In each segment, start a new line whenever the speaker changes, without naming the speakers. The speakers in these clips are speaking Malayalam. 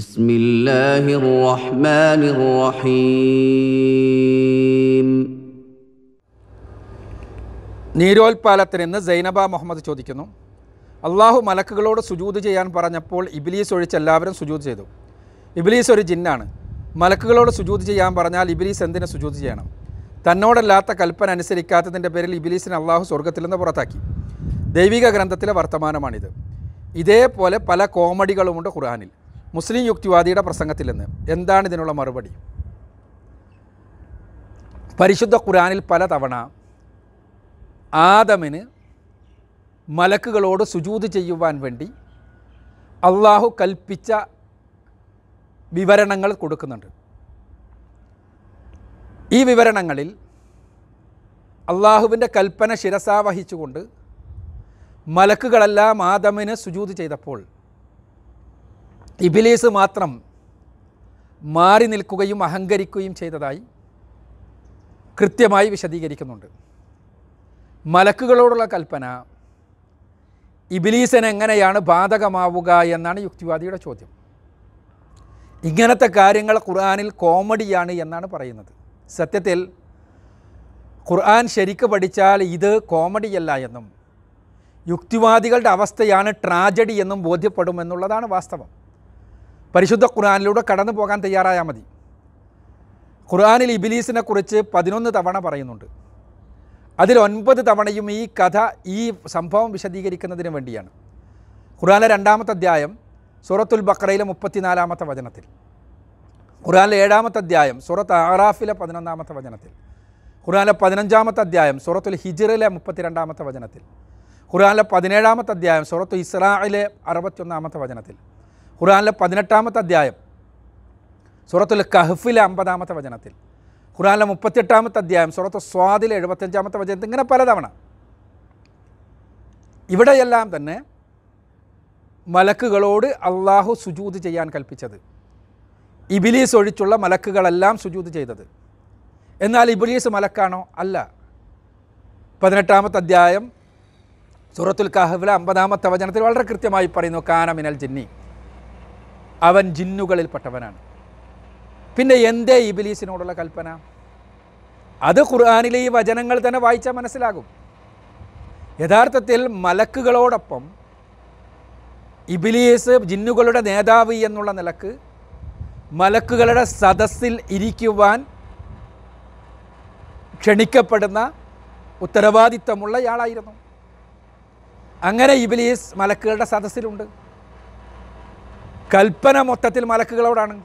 بسم الله الرحمن الرحيم നീരോൽപാലത്തിൽ നിന്ന് സൈനബ മുഹമ്മദ് ചോദിക്കുന്നു അള്ളാഹു മലക്കുകളോട് സുജൂത് ചെയ്യാൻ പറഞ്ഞപ്പോൾ ഇബിലീസ് ഒഴിച്ച് എല്ലാവരും സുജൂത് ചെയ്തു ഇബിലീസ് ഒരു ജിന്നാണ് മലക്കുകളോട് സുജൂത് ചെയ്യാൻ പറഞ്ഞാൽ ഇബിലീസ് എന്തിനു സുജൂത് ചെയ്യണം തന്നോടല്ലാത്ത കൽപ്പന അനുസരിക്കാത്തതിൻ്റെ പേരിൽ ഇബിലീസിനെ അള്ളാഹു സ്വർഗത്തിൽ നിന്ന് പുറത്താക്കി ദൈവിക ഗ്രന്ഥത്തിലെ വർത്തമാനമാണിത് ഇതേപോലെ പല കോമഡികളുമുണ്ട് ഖുർആാനിൽ മുസ്ലിം യുക്തിവാദിയുടെ പ്രസംഗത്തിൽ നിന്ന് എന്താണ് ഇതിനുള്ള മറുപടി പരിശുദ്ധ പല തവണ ആദമിന് മലക്കുകളോട് സുജൂത് ചെയ്യുവാൻ വേണ്ടി അള്ളാഹു കൽപ്പിച്ച വിവരണങ്ങൾ കൊടുക്കുന്നുണ്ട് ഈ വിവരണങ്ങളിൽ അള്ളാഹുവിൻ്റെ കൽപ്പന ശിരസാവഹിച്ചുകൊണ്ട് മലക്കുകളെല്ലാം ആദമിന് സുജൂത് ചെയ്തപ്പോൾ ഇബിലീസ് മാത്രം മാറി നിൽക്കുകയും അഹങ്കരിക്കുകയും ചെയ്തതായി കൃത്യമായി വിശദീകരിക്കുന്നുണ്ട് മലക്കുകളോടുള്ള കൽപ്പന ഇബിലീസൻ എങ്ങനെയാണ് ബാധകമാവുക എന്നാണ് യുക്തിവാദിയുടെ ചോദ്യം ഇങ്ങനത്തെ കാര്യങ്ങൾ ഖുർആാനിൽ കോമഡിയാണ് എന്നാണ് പറയുന്നത് സത്യത്തിൽ ഖുർആൻ ശരിക്ക് പഠിച്ചാൽ ഇത് കോമഡിയല്ല എന്നും യുക്തിവാദികളുടെ അവസ്ഥയാണ് ട്രാജഡി എന്നും ബോധ്യപ്പെടുമെന്നുള്ളതാണ് വാസ്തവം പരിശുദ്ധ ഖുർആാനിലൂടെ കടന്നു പോകാൻ തയ്യാറായാൽ മതി ഖുർആാനിൽ ഇബിലീസിനെ കുറിച്ച് പതിനൊന്ന് തവണ പറയുന്നുണ്ട് അതിൽ ഒൻപത് തവണയും ഈ കഥ ഈ സംഭവം വിശദീകരിക്കുന്നതിന് വേണ്ടിയാണ് ഖുർആാനിലെ രണ്ടാമത്തെ അധ്യായം സൂറത്തുൽ ബക്രയിലെ മുപ്പത്തിനാലാമത്തെ വചനത്തിൽ ഖുർആാനിലെ ഏഴാമത്തെ അധ്യായം സൂറത്ത് ആറാഫിലെ പതിനൊന്നാമത്തെ വചനത്തിൽ ഖുർആാനിലെ പതിനഞ്ചാമത്തെ അധ്യായം സൂറത്തുൽ ഹിജിറിലെ മുപ്പത്തിരണ്ടാമത്തെ വചനത്തിൽ ഖുർആാനിലെ പതിനേഴാമത്തെ അധ്യായം സൂറത്തു ഇസ്രായിലെ അറുപത്തിയൊന്നാമത്തെ വചനത്തിൽ ഖുർആാനിലെ പതിനെട്ടാമത്തെ അധ്യായം സൂറത്തുൽ കഹഫിലെ അമ്പതാമത്തെ വചനത്തിൽ ഖുർആാനിലെ മുപ്പത്തെട്ടാമത്തെ അധ്യായം സുറത്ത് സ്വാദിലെ എഴുപത്തഞ്ചാമത്തെ വചനത്തിൽ ഇങ്ങനെ പലതവണ ഇവിടെയെല്ലാം തന്നെ മലക്കുകളോട് അള്ളാഹു സുജൂത് ചെയ്യാൻ കൽപ്പിച്ചത് ഇബിലീസ് ഒഴിച്ചുള്ള മലക്കുകളെല്ലാം സുജൂത് ചെയ്തത് എന്നാൽ ഇബിലീസ് മലക്കാണോ അല്ല പതിനെട്ടാമത്തെ അധ്യായം സൂറത്തുൽ കഹബിലെ അമ്പതാമത്തെ വചനത്തിൽ വളരെ കൃത്യമായി പറയുന്നു കാനമിനൽ ജിന്നി അവൻ ജിന്നുകളിൽപ്പെട്ടവനാണ് പിന്നെ എന്തേ ഇബിലീസിനോടുള്ള കൽപ്പന അത് ഖുർആാനിലെ ഈ വചനങ്ങൾ തന്നെ വായിച്ചാൽ മനസ്സിലാകും യഥാർത്ഥത്തിൽ മലക്കുകളോടൊപ്പം ഇബിലീസ് ജിന്നുകളുടെ നേതാവ് എന്നുള്ള നിലക്ക് മലക്കുകളുടെ സദസ്സിൽ ഇരിക്കുവാൻ ക്ഷണിക്കപ്പെടുന്ന ഉത്തരവാദിത്തമുള്ളയാളായിരുന്നു അങ്ങനെ ഇബിലീസ് മലക്കുകളുടെ സദസ്സിലുണ്ട് കൽപ്പന മൊത്തത്തിൽ മലക്കുകളോടാണ്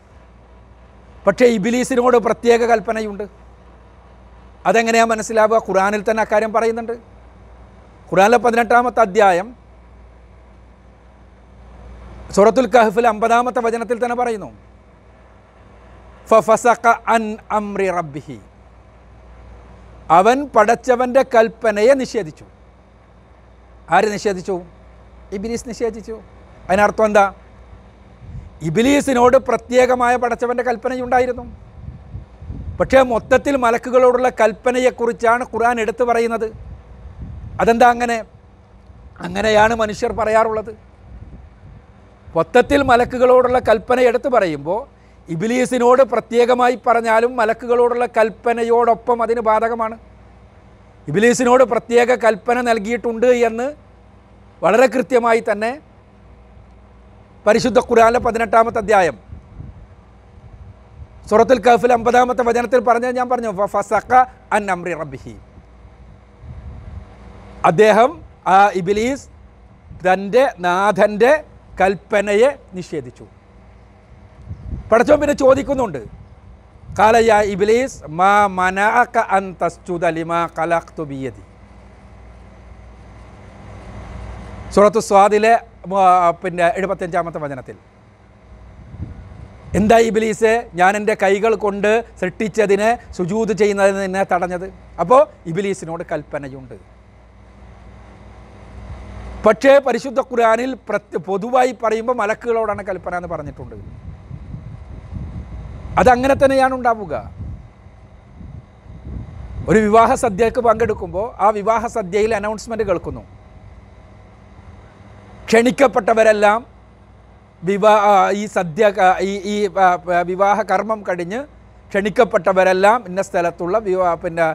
പക്ഷേ ഇബിലീസിനോട് പ്രത്യേക കൽപ്പനയുണ്ട് അതെങ്ങനെയാണ് മനസ്സിലാവുക ഖുറാനിൽ തന്നെ അക്കാര്യം പറയുന്നുണ്ട് ഖുറാനിലെ പതിനെട്ടാമത്തെ അധ്യായം സൂറത്തുൽ കഹഫിൽ അമ്പതാമത്തെ വചനത്തിൽ തന്നെ പറയുന്നു അൻ അംറി റബ്ബിഹി അവൻ പടച്ചവൻ്റെ കൽപ്പനയെ നിഷേധിച്ചു ആര് നിഷേധിച്ചു ഇബിലീസ് നിഷേധിച്ചു അതിനർത്ഥം എന്താ ഇബിലീസിനോട് പ്രത്യേകമായ പടച്ചവൻ്റെ കൽപ്പനയുണ്ടായിരുന്നു പക്ഷേ മൊത്തത്തിൽ മലക്കുകളോടുള്ള കൽപ്പനയെക്കുറിച്ചാണ് ഖുർആൻ എടുത്തു പറയുന്നത് അതെന്താ അങ്ങനെ അങ്ങനെയാണ് മനുഷ്യർ പറയാറുള്ളത് മൊത്തത്തിൽ മലക്കുകളോടുള്ള കൽപ്പന എടുത്തു പറയുമ്പോൾ ഇബിലീസിനോട് പ്രത്യേകമായി പറഞ്ഞാലും മലക്കുകളോടുള്ള കൽപ്പനയോടൊപ്പം അതിന് ബാധകമാണ് ഇബിലീസിനോട് പ്രത്യേക കൽപ്പന നൽകിയിട്ടുണ്ട് എന്ന് വളരെ കൃത്യമായി തന്നെ പരിശുദ്ധ ഖുറാനിലെ പതിനെട്ടാമത്തെ അധ്യായം സുറത്തുൽ കഹഫിൽ അമ്പതാമത്തെ വചനത്തിൽ പറഞ്ഞത് ഞാൻ പറഞ്ഞു ഫസക്ക അൻ അംറി റബ്ബിഹി അദ്ദേഹം ആ ഇബിലീസ് തൻ്റെ നാഥൻ്റെ കൽപ്പനയെ നിഷേധിച്ചു പഠിച്ചോ പിന്നെ ചോദിക്കുന്നുണ്ട് കാലയ ഇബിലീസ് മാ മനാക്ക അൻ തസ്തുദലിമാ കലാഖ് തുബിയതി സുറത്തു സ്വാദിലെ പിന്നെ എഴുപത്തഞ്ചാമത്തെ വചനത്തിൽ എന്താ ഇബിലീസ് ഞാൻ എൻ്റെ കൈകൾ കൊണ്ട് സൃഷ്ടിച്ചതിനെ സുജൂത് ചെയ്യുന്നതിന് നിന്നെ തടഞ്ഞത് അപ്പോൾ ഇബിലീസിനോട് കൽപ്പനയുണ്ട് പക്ഷേ പരിശുദ്ധ ഖുർആാനിൽ പൊതുവായി പറയുമ്പോൾ മലക്കുകളോടാണ് കൽപ്പന എന്ന് പറഞ്ഞിട്ടുണ്ട് അതങ്ങനെ തന്നെയാണ് ഉണ്ടാവുക ഒരു വിവാഹ സദ്യക്ക് പങ്കെടുക്കുമ്പോൾ ആ വിവാഹ സദ്യയിൽ അനൗൺസ്മെൻറ്റ് കേൾക്കുന്നു ക്ഷണിക്കപ്പെട്ടവരെല്ലാം വിവാഹ ഈ സദ്യ ഈ ഈ വിവാഹ കർമ്മം കഴിഞ്ഞ് ക്ഷണിക്കപ്പെട്ടവരെല്ലാം ഇന്ന സ്ഥലത്തുള്ള വിവാഹ പിന്നെ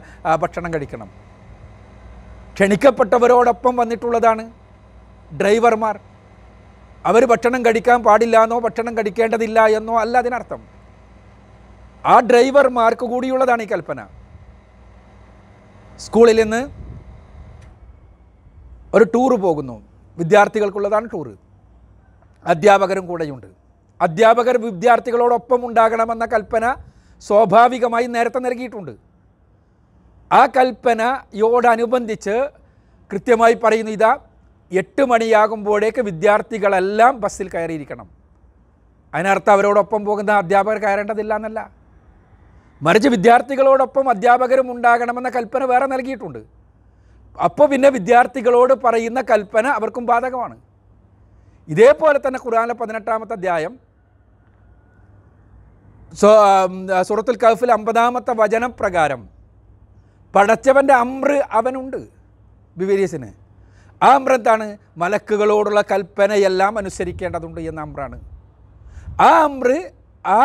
ഭക്ഷണം കഴിക്കണം ക്ഷണിക്കപ്പെട്ടവരോടൊപ്പം വന്നിട്ടുള്ളതാണ് ഡ്രൈവർമാർ അവർ ഭക്ഷണം കഴിക്കാൻ പാടില്ല എന്നോ ഭക്ഷണം കഴിക്കേണ്ടതില്ല എന്നോ അല്ല അതിനർത്ഥം ആ ഡ്രൈവർമാർക്ക് കൂടിയുള്ളതാണ് ഈ കൽപ്പന സ്കൂളിൽ നിന്ന് ഒരു ടൂറ് പോകുന്നു വിദ്യാർത്ഥികൾക്കുള്ളതാണ് ടൂറ് അധ്യാപകരും കൂടെയുണ്ട് അധ്യാപകർ വിദ്യാർത്ഥികളോടൊപ്പം ഉണ്ടാകണമെന്ന കൽപ്പന സ്വാഭാവികമായി നേരത്തെ നൽകിയിട്ടുണ്ട് ആ കൽപ്പനയോടനുബന്ധിച്ച് കൃത്യമായി പറയുന്നു ഇതാ എട്ട് മണിയാകുമ്പോഴേക്ക് വിദ്യാർത്ഥികളെല്ലാം ബസ്സിൽ കയറിയിരിക്കണം അതിനർത്ഥം അവരോടൊപ്പം പോകുന്ന അധ്യാപകർ കയറേണ്ടതില്ല എന്നല്ല മറിച്ച് വിദ്യാർത്ഥികളോടൊപ്പം അധ്യാപകരും ഉണ്ടാകണമെന്ന കൽപ്പന വേറെ നൽകിയിട്ടുണ്ട് അപ്പോൾ പിന്നെ വിദ്യാർത്ഥികളോട് പറയുന്ന കൽപ്പന അവർക്കും ബാധകമാണ് ഇതേപോലെ തന്നെ ഖുറാനിലെ പതിനെട്ടാമത്തെ അധ്യായം സുറത്തുൽ കഫിൽ അമ്പതാമത്തെ വചനം പ്രകാരം പടച്ചവൻ്റെ അമ്ര് അവനുണ്ട് ബിവേരിയസിന് ആ എന്താണ് മലക്കുകളോടുള്ള കൽപ്പനയെല്ലാം അനുസരിക്കേണ്ടതുണ്ട് എന്ന അമ്രാണ് ആ അമ്ര് ആ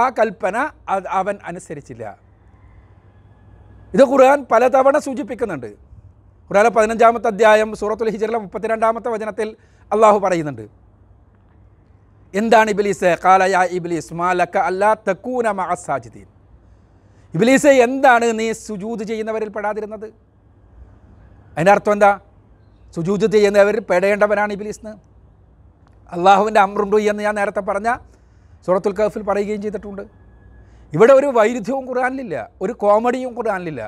ആ കൽപ്പന അവൻ അനുസരിച്ചില്ല ഇത് ഖുർആൻ പലതവണ സൂചിപ്പിക്കുന്നുണ്ട് ഖുറാനിലെ പതിനഞ്ചാമത്തെ അധ്യായം സൂറത്തുൽ ഹിജറിലെ മുപ്പത്തിരണ്ടാമത്തെ വചനത്തിൽ അള്ളാഹു പറയുന്നുണ്ട് എന്താണ് ഇബിലീസ് കാലയ ഇബിലീസ് മാലക്ക അല്ലാ തക്കൂന മഹസാജിദീൻ ഇബിലീസ് എന്താണ് നീ സുജൂത് ചെയ്യുന്നവരിൽ പെടാതിരുന്നത് അതിൻ്റെ അർത്ഥം എന്താ സുജൂത് ചെയ്യുന്നവരിൽ പെടേണ്ടവനാണ് ഇബിലീസ് എന്ന് അള്ളാഹുവിൻ്റെ അമ്രുണ്ടു എന്ന് ഞാൻ നേരത്തെ പറഞ്ഞ സൂറത്തുൽ കഫിൽ പറയുകയും ചെയ്തിട്ടുണ്ട് ഇവിടെ ഒരു വൈരുദ്ധ്യവും കുറാനിലില്ല ഒരു കോമഡിയും കുറാനിലില്ല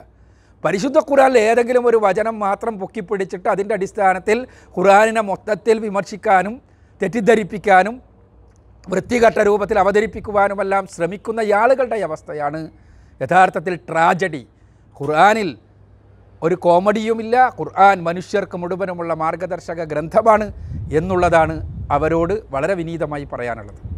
പരിശുദ്ധ ഖുറാനിൽ ഏതെങ്കിലും ഒരു വചനം മാത്രം പൊക്കിപ്പിടിച്ചിട്ട് അതിൻ്റെ അടിസ്ഥാനത്തിൽ ഖുറാനിനെ മൊത്തത്തിൽ വിമർശിക്കാനും തെറ്റിദ്ധരിപ്പിക്കാനും വൃത്തികെട്ട രൂപത്തിൽ അവതരിപ്പിക്കുവാനുമെല്ലാം ശ്രമിക്കുന്ന ആളുകളുടെ അവസ്ഥയാണ് യഥാർത്ഥത്തിൽ ട്രാജഡി ഖുർആാനിൽ ഒരു കോമഡിയുമില്ല ഖുർആൻ മനുഷ്യർക്ക് മുഴുവനുമുള്ള മാർഗദർശക ഗ്രന്ഥമാണ് എന്നുള്ളതാണ് അവരോട് വളരെ വിനീതമായി പറയാനുള്ളത്